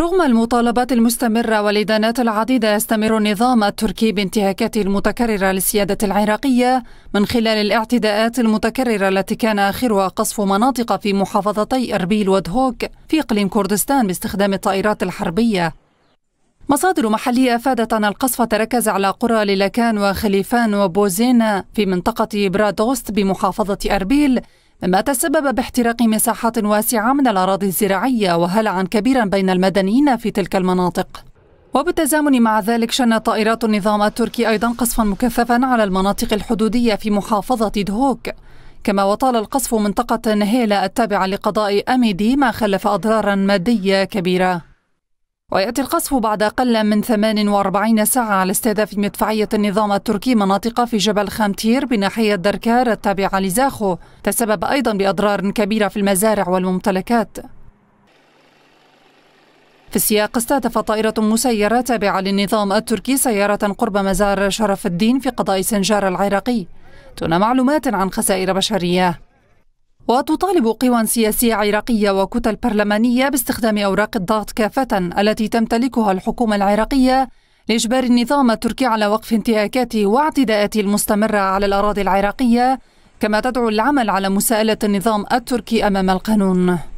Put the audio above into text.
رغم المطالبات المستمرة والإدانات العديدة يستمر النظام التركي بانتهاكاته المتكررة للسيادة العراقية من خلال الاعتداءات المتكررة التي كان آخرها قصف مناطق في محافظتي أربيل ودهوك في إقليم كردستان باستخدام الطائرات الحربية مصادر محلية أفادت أن القصف تركز على قرى ليلكان وخليفان وبوزينا في منطقة برادوست بمحافظة أربيل مما تسبب باحتراق مساحات واسعة من الأراضي الزراعية وهلعا كبيرا بين المدنيين في تلك المناطق وبالتزامن مع ذلك شنت طائرات النظام التركي أيضا قصفا مكثفا على المناطق الحدودية في محافظة دهوك كما وطال القصف منطقة هيلا التابعة لقضاء أميدي ما خلف أضرارا مادية كبيرة ويأتي القصف بعد أقل من 48 ساعة على استهداف مدفعية النظام التركي مناطق في جبل خامتير بناحية دركار التابعة لزاخو تسبب أيضا بأضرار كبيرة في المزارع والممتلكات في السياق استهدف طائرة مسيرة تابعة للنظام التركي سيارة قرب مزار شرف الدين في قضاء سنجار العراقي دون معلومات عن خسائر بشرية وتطالب قوى سياسية عراقية وكتل برلمانية باستخدام أوراق الضغط كافة التي تمتلكها الحكومة العراقية لإجبار النظام التركي على وقف انتهاكاته واعتداءاته المستمرة على الأراضي العراقية كما تدعو العمل على مساءلة النظام التركي أمام القانون